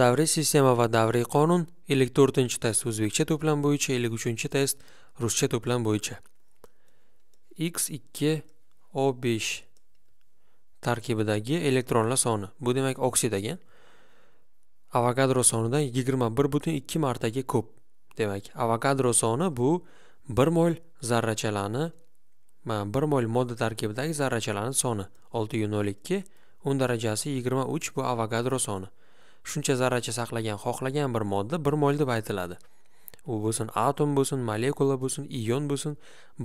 davriy sistema va davriy qonun to'rtinchi test o'zbekcha to'plam bo'yicha 53 test ruscha to'plam bo'yicha x2 o5 tarkibidagi elektronlar soni bu demak oksid ekan avokadro sonidan bir butun ikki martaga ko'p demak avokadro soni bu 1 mol zarrachalarni bir mol modda tarkibidagi zarrachalarni soni 6.02 10 darajasi 23 bu avokadro soni shuncha zarracha saqlagan xohlagan bir modda bir mol deb aytiladi u bo'lsin atom bo'lsin molekula bo'lsin ion bo'lsin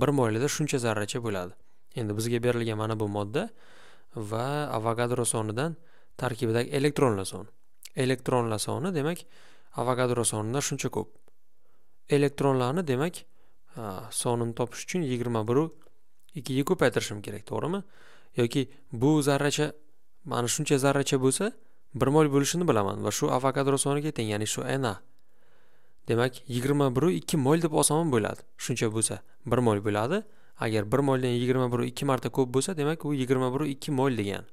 bir molida shuncha zarracha bo'ladi endi bizga berilgan mana bu modda va avogadro sonidan tarkibidagi elektronlar soni elektronlar soni demak avogadro sonidan shuncha ko'p elektronlarni demak sonini topish uchun yigirma biru ikkiga ko'paytirishim kerak to'g'rimi yoki bu zarracha mana shuncha zarracha bo'lsa bir mol bo'lishini bilaman va shu avokadro soniga teng ya'ni shu ana demak yigirma biru ikki mol deb olsam bo'ladi shuncha bo'lsa bir mol bo'ladi agar bir moldan yigirma biru ikki marta ko'p bo'lsa demak u yigirma biru ikki mol degan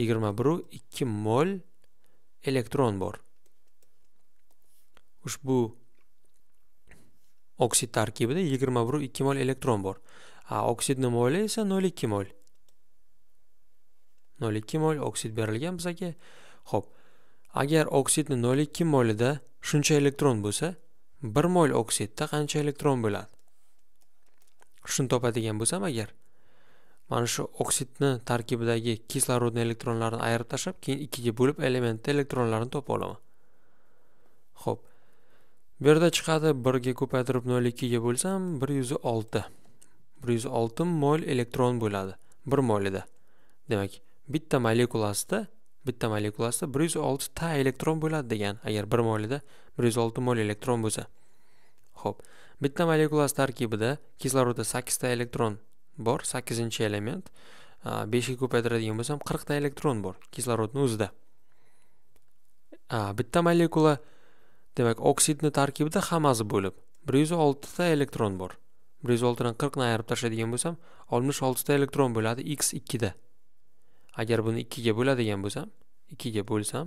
yigirma biru ikki mol elektron bor ushbu oksid tarkibida yigirma biru ikki mol elektron bor a oksidni moli esa nol ikki mol nol ikki mol oksid berilgan bizaga ho'p agar oksidni nol ikki molida shuncha elektron bo'lsa bir mol oksidda qancha elektron bo'ladi shuni topadigan bo'lsam agar mana shu oksidni tarkibidagi kislorodni elektronlarni ayirib tashlab keyin ikkiga bo'lib elementni elektronlarini topa olaman ho'p bu yerda chiqadi birga ko'paytirib nol ikkiga bo'lsam bir yuz olti bir yuz olti mol elektron bo'ladi bir molida demak bitta molekulasida bitta molekulasida bir yuz elektron bo'ladi degan agar bir molida bir yuz olti mol elektron bo'lsa ho'p bitta molekulasi tarkibida kislorodda sakkizta elektron bor sakkizinchi element beshga ko'paytiradigan bo'lsam qirqta elektron bor kislorodni o'zida bitta molekula demak oksidni tarkibida hammasi bo'lib bir yuz oltita elektron bor bir yuz oltidan qirqni ayirib tashlaydigan bo'lsam oltmish oltita elektron bo'ladi x ikkida agar buni ikkiga bo'ladigan bo'lsam ikkiga bo'lsam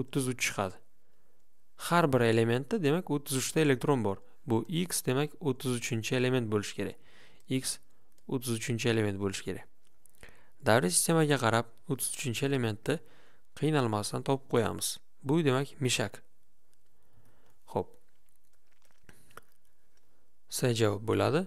o'ttiz uch chiqadi har bir elementda demak o'ttiz uchta elektron bor bu x demak o'ttiz uchinchi element bo'lishi kerak x o'ttiz uchinchi element bo'lishi kerak davriy sistemaga qarab o'ttiz uchinchi elementni qiynalmasdan topib qo'yamiz bu demak mishak ho'p c javob bo'ladi